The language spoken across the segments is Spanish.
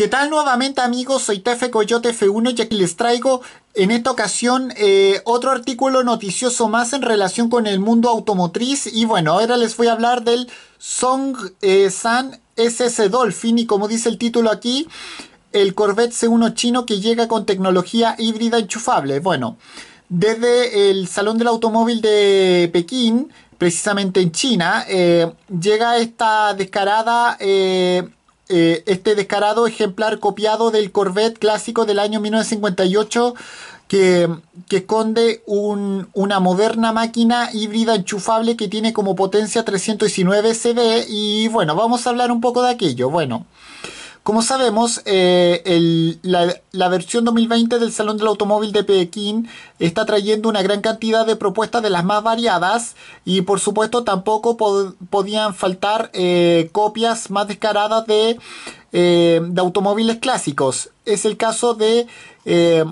¿Qué tal nuevamente amigos? Soy Tefe Coyote F1 y aquí les traigo en esta ocasión eh, otro artículo noticioso más en relación con el mundo automotriz y bueno, ahora les voy a hablar del Song eh, San SS Dolphin y como dice el título aquí, el Corvette C1 chino que llega con tecnología híbrida enchufable. Bueno, desde el Salón del Automóvil de Pekín, precisamente en China, eh, llega esta descarada eh, este descarado ejemplar copiado del Corvette clásico del año 1958 que, esconde una moderna máquina híbrida enchufable que tiene como potencia 319 CV y bueno, vamos a hablar un poco de aquello. Bueno. Como sabemos, eh, la, versión 2020 del Salón del Automóvil de Pekín está trayendo una gran cantidad de propuestas de las más variadas y por supuesto tampoco podían faltar eh, copias más descaradas de, eh, de, automóviles clásicos. Es el caso de... de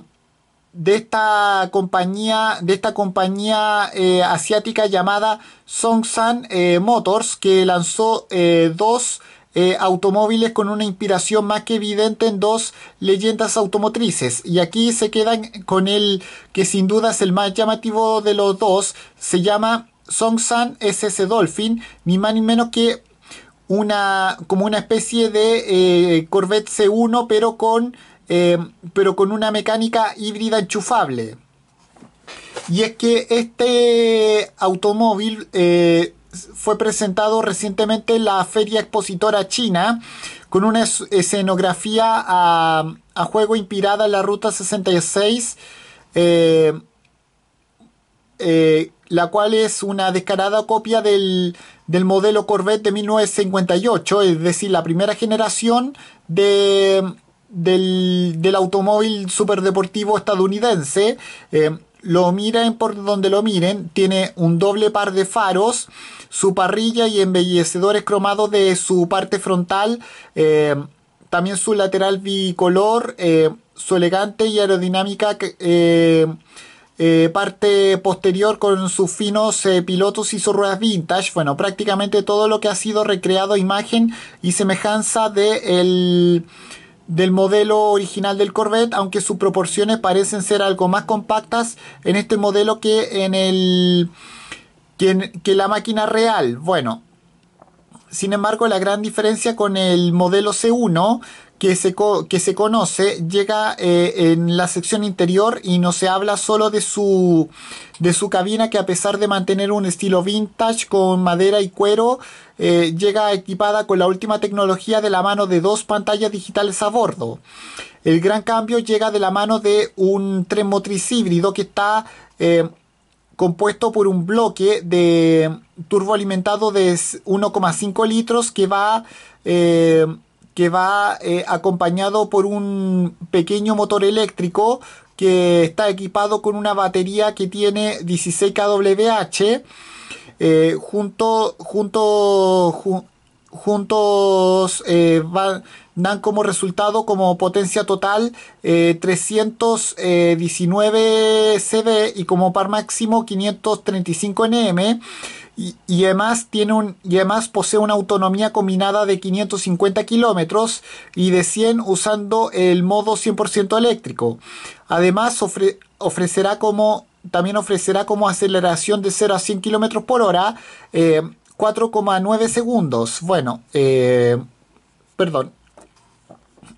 esta compañía, de esta compañía asiática llamada Songsan Motors, que lanzó dos eh, automóviles con una inspiración más que evidente en dos leyendas automotrices. Y aquí se quedan con el que sin duda es el más llamativo de los dos. Se llama Songsan SS Dolphin, ni más ni menos que una, como una especie de eh, Corvette C1, pero con, eh, pero con una mecánica híbrida enchufable. Y es que este automóvil fue presentado recientemente la Feria Expositora China con una escenografía a, juego inspirada en la Ruta 66, eh, eh, la cual es una descarada copia del, modelo Corvette de 1958, es decir, la primera generación del, del, automóvil superdeportivo estadounidense. Eh, lo miren por donde lo miren, tiene un doble par de faros, su parrilla y embellecedores cromados de su parte frontal, eh, también su lateral bicolor, eh, su elegante y aerodinámica eh, parte posterior con sus finos pilotos y sus ruedas vintage. Bueno, prácticamente todo lo que ha sido recreado imagen y semejanza de el del modelo original del Corvette, aunque sus proporciones parecen ser algo más compactas en este modelo que en el que, la máquina real. Bueno, sin embargo, la gran diferencia con el modelo C1 que se, que se conoce llega eh, en la sección interior y no se habla solo de su, de su cabina que a pesar de mantener un estilo vintage con madera y cuero, eh, llega equipada con la última tecnología de la mano de dos pantallas digitales a bordo. El gran cambio llega de la mano de un tren motriz híbrido que está eh, compuesto por un bloque de turboalimentado de 1,5 litros que va, eh, que va eh, acompañado por un pequeño motor eléctrico que está equipado con una batería que tiene 16 kWh eh, junto, junto, juntos dan como resultado como potencia total 319 cb y como par máximo 535 NM y, además tiene un, y posee una autonomía combinada de 550 kilómetros y de 100 usando el modo 100% eléctrico. Además ofrecerá como, también ofrecerá como aceleración de 0 a 100 kilómetros por hora 4,9 eh, segundos. Bueno, eh, perdón.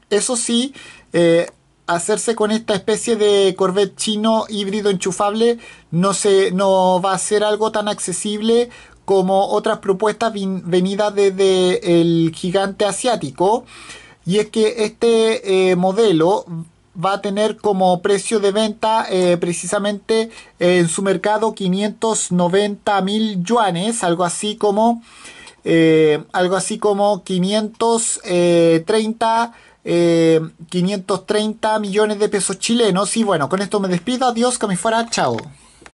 Eso sí, eh, hacerse con esta especie de Corvette chino híbrido enchufable no, se, va a ser algo tan accesible como otras propuestas venidas desde el gigante asiático. Y es que este eh, modelo va a tener como precio de venta eh, precisamente en su mercado 590 mil yuanes, algo así como eh, algo así como 530 530 eh, millones de pesos chilenos. Y bueno, con esto me despido. Adiós, que me fuera. Chao.